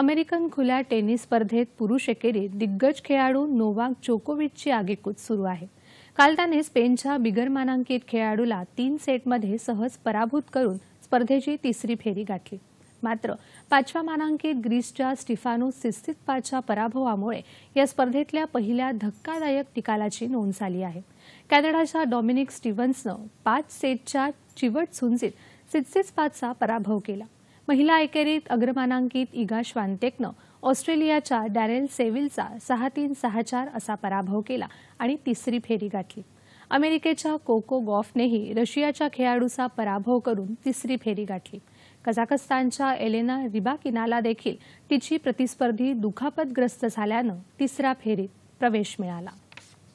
American खुल्या tennis स्पर्धेत पुरुष एकेरीत दिग्गज खेळाडू नोवाक जोकोविचची आगेकूच सुरू आहे काल त्याने स्पेनच्या बिगर मानांकित खेळाडूला तीन सेटमध्ये सहज पराभूत करून स्पर्धेची तिसरी फेरी गाठली मात्र पाचव्या मानांकित ग्रीसच्या स्टिफानो सिस्तितपाच्या पराभवामुळे या स्पर्धेतल्या पहिल्या धक्कादायक निकालाची नोंद झाली आहे कॅनडाच्या डॉमिनिक स्टीव्हन्सनं पाच सेटच्या चिवट झुंजीत पाचचा पराभव केला महिला एकेरीत अग्रमानांकित इगा श्वांतेकनं ऑस्ट्रेलियाच्या डॅरेल सेविलचा सहा तीन सहा चार असा पराभव केला आणि तिसरी फेरी गाठली अमेरिकेच्या कोको गॉफनेही रशियाच्या खेळाडूचा पराभव करून तिसरी फेरी गाठली कझाकस्तानच्या एलेना रिबाकिनाला देखील तिची प्रतिस्पर्धी दुखापतग्रस्त झाल्यानं तिसऱ्या फेरीत प्रवेश मिळाला